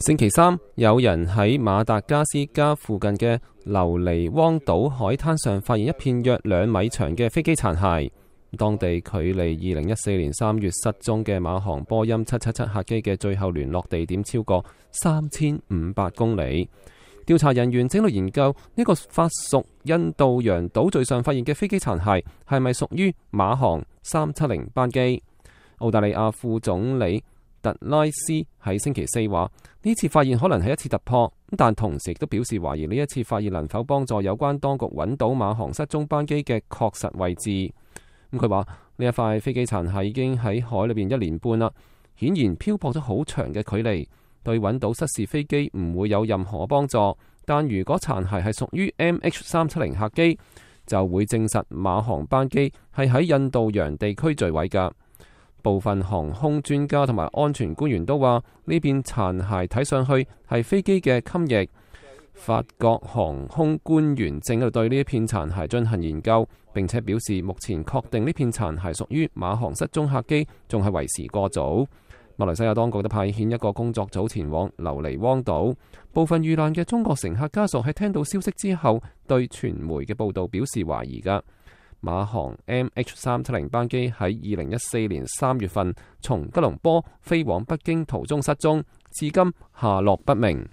星期三，有人喺马达加斯加附近嘅琉璃汪岛海滩上发现一片约两米长嘅飞机残骸。当地距离二零一四年三月失踪嘅马航波音七七七客机嘅最后联络地点超过三千五百公里。调查人员正在研究呢个发属印度洋岛屿上发现嘅飞机残骸系咪属于马航三七零班机。澳大利亚副总理。特拉斯喺星期四话：呢次发现可能系一次突破，但同时亦都表示怀疑呢一次发现能否帮助有关当局揾到马航失踪班机嘅确实位置。咁佢话呢一块飞机残骸已经喺海里边一年半啦，显然漂泊咗好长嘅距离，对揾到失事飞机唔会有任何帮助。但如果残骸系属于 M H 三七零客机，就会证实马航班机系喺印度洋地区坠毁噶。部分航空專家同埋安全官員都話：呢邊殘骸睇上去係飛機嘅襟翼。法國航空官員正喺度對呢一片殘骸進行研究，並且表示目前確定呢片殘骸屬於馬航失蹤客機，仲係為時過早。馬來西亞當局都派遣一個工作組前往琉璃汪島。部分遇難嘅中國乘客家屬喺聽到消息之後，對傳媒嘅報導表示懷疑噶。马航 M H 三七零班机喺二零一四年三月份从吉隆坡飞往北京途中失踪，至今下落不明。